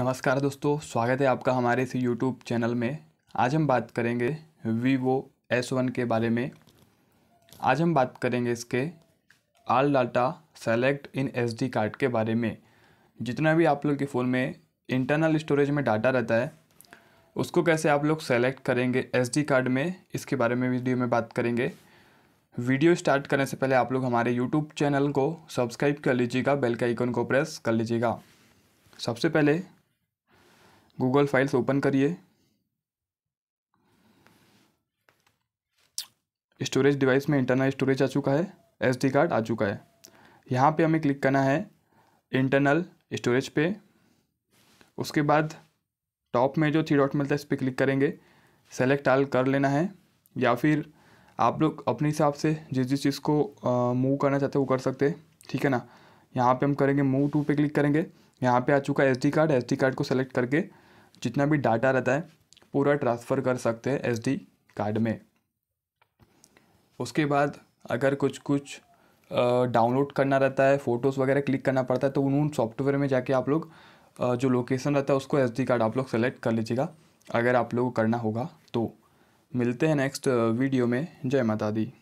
नमस्कार दोस्तों स्वागत है आपका हमारे इस यूट्यूब चैनल में आज हम बात करेंगे वीवो एस वन के बारे में आज हम बात करेंगे इसके all data select in S D card के बारे में जितना भी आप लोग के फ़ोन में इंटरनल स्टोरेज में डाटा रहता है उसको कैसे आप लोग सेलेक्ट करेंगे एस डी कार्ड में इसके बारे में वीडियो में बात करेंगे वीडियो स्टार्ट करने से पहले आप लोग हमारे यूट्यूब चैनल को सब्सक्राइब कर लीजिएगा बेल के आइकन को प्रेस कर लीजिएगा सबसे पहले गूगल फाइल्स ओपन करिए स्टोरेज डिवाइस में इंटरनल स्टोरेज आ चुका है एस कार्ड आ चुका है यहाँ पे हमें क्लिक करना है इंटरनल स्टोरेज पे उसके बाद टॉप में जो थ्री डॉट मिलता है इस पर क्लिक करेंगे सेलेक्ट आल कर लेना है या फिर आप लोग अपने हिसाब से जिस जिस चीज़ को मूव करना चाहते हो वो कर सकते हैं ठीक है ना यहाँ पे हम करेंगे मूव टू पे क्लिक करेंगे यहाँ पे आ चुका है एस कार्ड एस कार्ड को सेलेक्ट करके जितना भी डाटा रहता है पूरा ट्रांसफ़र कर सकते हैं एसडी कार्ड में उसके बाद अगर कुछ कुछ डाउनलोड करना रहता है फ़ोटोज़ वगैरह क्लिक करना पड़ता है तो उन सॉफ्टवेयर में जाके आप लोग जो लोकेशन रहता है उसको एस कार्ड आप लोग सेलेक्ट कर लीजिएगा अगर आप लोग को करना होगा तो मिलते हैं नेक्स्ट वीडियो में जय माता दी